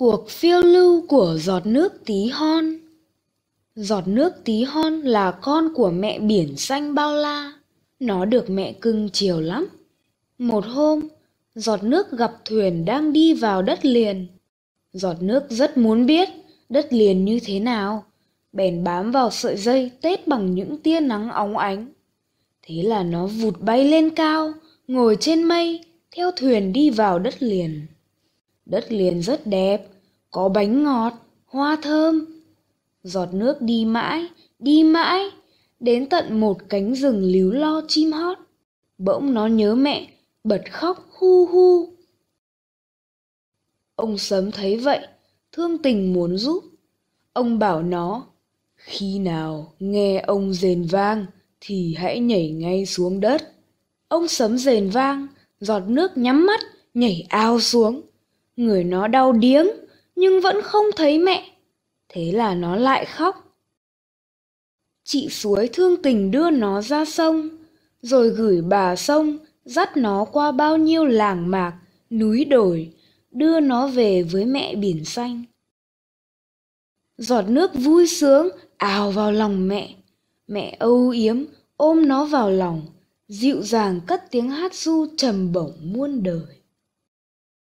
Cuộc phiêu lưu của giọt nước tí hon Giọt nước tí hon là con của mẹ biển xanh bao la. Nó được mẹ cưng chiều lắm. Một hôm, giọt nước gặp thuyền đang đi vào đất liền. Giọt nước rất muốn biết đất liền như thế nào. Bèn bám vào sợi dây tết bằng những tia nắng óng ánh. Thế là nó vụt bay lên cao, ngồi trên mây, theo thuyền đi vào đất liền đất liền rất đẹp, có bánh ngọt, hoa thơm. Giọt nước đi mãi, đi mãi, đến tận một cánh rừng líu lo chim hót. Bỗng nó nhớ mẹ, bật khóc hu hu. Ông sớm thấy vậy, thương tình muốn giúp. Ông bảo nó, khi nào nghe ông rền vang thì hãy nhảy ngay xuống đất. Ông sấm rền vang, giọt nước nhắm mắt, nhảy ao xuống người nó đau điếng nhưng vẫn không thấy mẹ thế là nó lại khóc chị suối thương tình đưa nó ra sông rồi gửi bà sông dắt nó qua bao nhiêu làng mạc núi đồi đưa nó về với mẹ biển xanh giọt nước vui sướng ào vào lòng mẹ mẹ âu yếm ôm nó vào lòng dịu dàng cất tiếng hát du trầm bổng muôn đời